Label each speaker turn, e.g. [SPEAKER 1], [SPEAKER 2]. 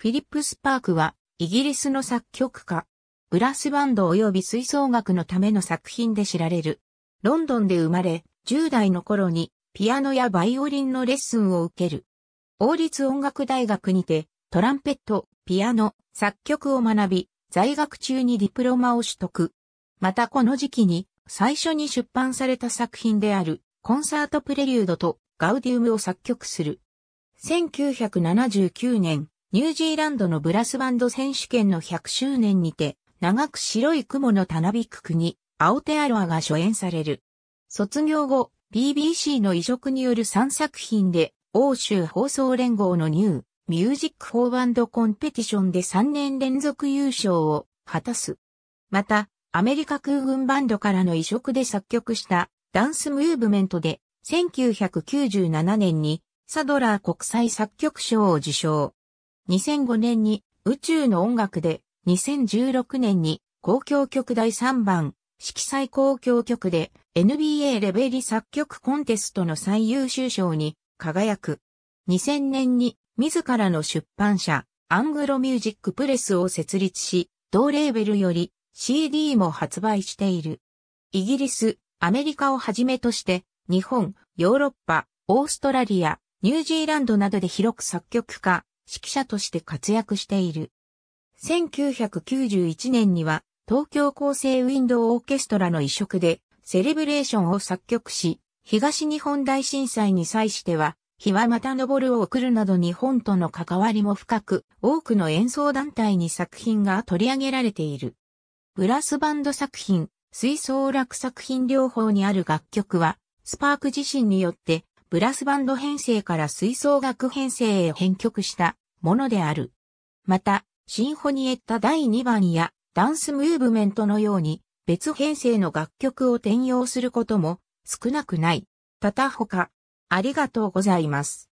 [SPEAKER 1] フィリップ・スパークは、イギリスの作曲家、ブラスバンド及び吹奏楽のための作品で知られる。ロンドンで生まれ、10代の頃にピアノやバイオリンのレッスンを受ける。王立音楽大学にて、トランペット、ピアノ、作曲を学び、在学中にディプロマを取得。またこの時期に、最初に出版された作品である、コンサートプレリュードとガウディウムを作曲する。1979年、ニュージーランドのブラスバンド選手権の100周年にて、長く白い雲のたなびく国、青テアロアが初演される。卒業後、BBC の移植による3作品で、欧州放送連合のニュー、ミュージック・フォーバンド・コンペティションで3年連続優勝を果たす。また、アメリカ空軍バンドからの移植で作曲したダンスムーブメントで1997年にサドラー国際作曲賞を受賞。2005年に宇宙の音楽で、2016年に公共曲第3番、色彩公共曲で NBA レベリ作曲コンテストの最優秀賞に輝く。2000年に自らの出版社、アングロミュージックプレスを設立し、同レーベルより CD も発売している。イギリス、アメリカをはじめとして、日本、ヨーロッパ、オーストラリア、ニュージーランドなどで広く作曲家、指揮者として活躍している。1991年には東京厚生ウィンドウオーケストラの移植でセレブレーションを作曲し、東日本大震災に際しては、日はまた昇るを送るなど日本との関わりも深く、多くの演奏団体に作品が取り上げられている。ブラスバンド作品、水槽楽作品両方にある楽曲は、スパーク自身によってブラスバンド編成から吹奏楽編成へ編曲したものである。また、シンフォニエッタ第2番やダンスムーブメントのように別編成の楽曲を転用することも少なくない。たたほか、ありがとうございます。